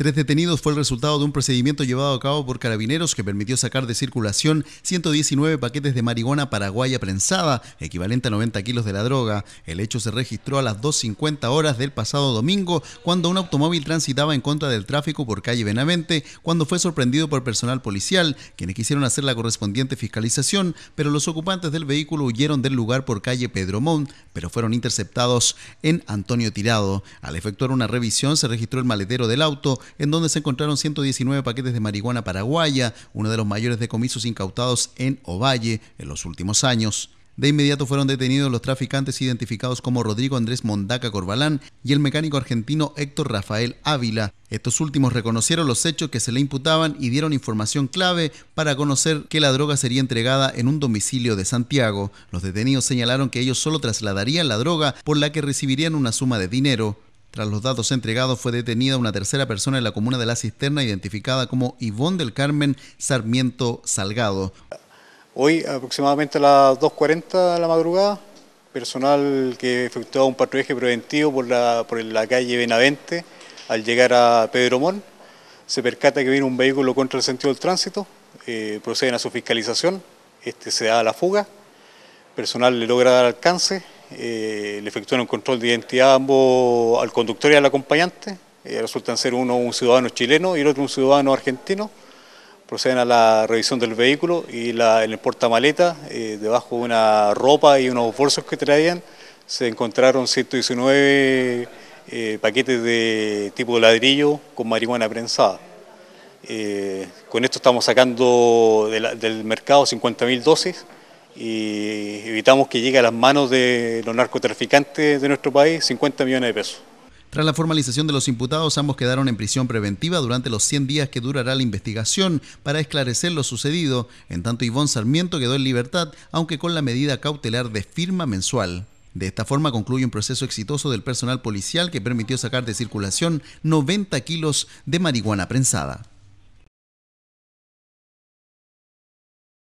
Tres detenidos fue el resultado de un procedimiento llevado a cabo por carabineros que permitió sacar de circulación 119 paquetes de marihuana paraguaya prensada, equivalente a 90 kilos de la droga. El hecho se registró a las 2.50 horas del pasado domingo, cuando un automóvil transitaba en contra del tráfico por calle Benavente, cuando fue sorprendido por personal policial, quienes quisieron hacer la correspondiente fiscalización, pero los ocupantes del vehículo huyeron del lugar por calle Pedro Mont pero fueron interceptados en Antonio Tirado. Al efectuar una revisión se registró el maletero del auto, en donde se encontraron 119 paquetes de marihuana paraguaya, uno de los mayores decomisos incautados en Ovalle en los últimos años. De inmediato fueron detenidos los traficantes identificados como Rodrigo Andrés Mondaca Corbalán y el mecánico argentino Héctor Rafael Ávila. Estos últimos reconocieron los hechos que se le imputaban y dieron información clave para conocer que la droga sería entregada en un domicilio de Santiago. Los detenidos señalaron que ellos solo trasladarían la droga por la que recibirían una suma de dinero. Tras los datos entregados, fue detenida una tercera persona en la comuna de La Cisterna, identificada como Ivonne del Carmen Sarmiento Salgado. Hoy, aproximadamente a las 2.40 de la madrugada, personal que efectuaba un patrullaje preventivo por la, por la calle Benavente, al llegar a Pedro Mon, se percata que viene un vehículo contra el sentido del tránsito, eh, proceden a su fiscalización, este se da a la fuga, personal le logra dar alcance, eh, le efectuaron un control de identidad ambos al conductor y al acompañante, eh, resultan ser uno un ciudadano chileno y el otro un ciudadano argentino, proceden a la revisión del vehículo y en el portamaleta, eh, debajo de una ropa y unos bolsos que traían, se encontraron 119 eh, paquetes de tipo ladrillo con marihuana prensada. con esto estamos sacando del mercado 50.000 dosis y evitamos que llegue a las manos de los narcotraficantes de nuestro país 50 millones de pesos. Tras la formalización de los imputados, ambos quedaron en prisión preventiva durante los 100 días que durará la investigación para esclarecer lo sucedido. En tanto, Ivonne Sarmiento quedó en libertad, aunque con la medida cautelar de firma mensual. De esta forma concluye un proceso exitoso del personal policial que permitió sacar de circulación 90 kilos de marihuana prensada.